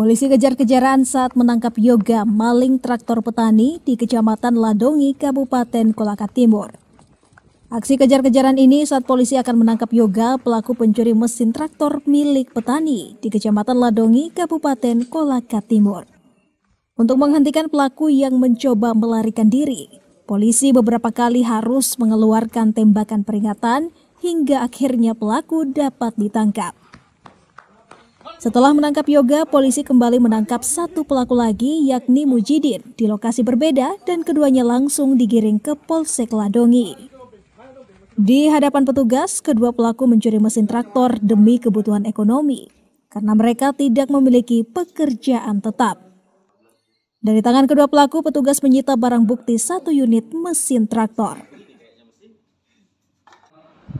Polisi kejar-kejaran saat menangkap Yoga maling traktor petani di Kecamatan Ladongi, Kabupaten Kolaka Timur. Aksi kejar-kejaran ini saat polisi akan menangkap Yoga, pelaku pencuri mesin traktor milik petani di Kecamatan Ladongi, Kabupaten Kolaka Timur. Untuk menghentikan pelaku yang mencoba melarikan diri, polisi beberapa kali harus mengeluarkan tembakan peringatan hingga akhirnya pelaku dapat ditangkap. Setelah menangkap Yoga, polisi kembali menangkap satu pelaku lagi yakni Mujidin di lokasi berbeda dan keduanya langsung digiring ke Polsek Ladongi. Di hadapan petugas, kedua pelaku mencuri mesin traktor demi kebutuhan ekonomi karena mereka tidak memiliki pekerjaan tetap. Dari tangan kedua pelaku, petugas menyita barang bukti satu unit mesin traktor.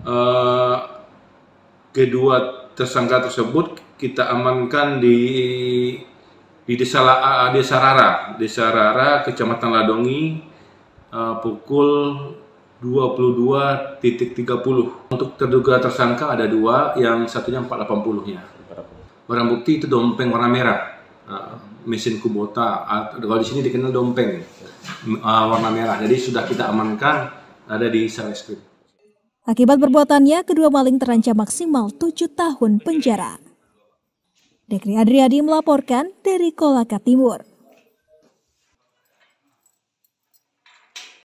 Uh, kedua tersangka tersebut kita amankan di di desa La, eh, desa Rara, desa Rara, kecamatan Ladongi, uh, pukul 22.30. Untuk terduga tersangka ada dua, yang satunya 480-nya. Barang bukti itu dompeng warna merah, uh, mesin kubota, uh, kalau di sini dikenal dompeng uh, warna merah. Jadi sudah kita amankan ada di Saleskrim. Akibat perbuatannya, kedua maling terancam maksimal tujuh tahun penjara. Dekri Adriadi melaporkan dari Kolaka Timur.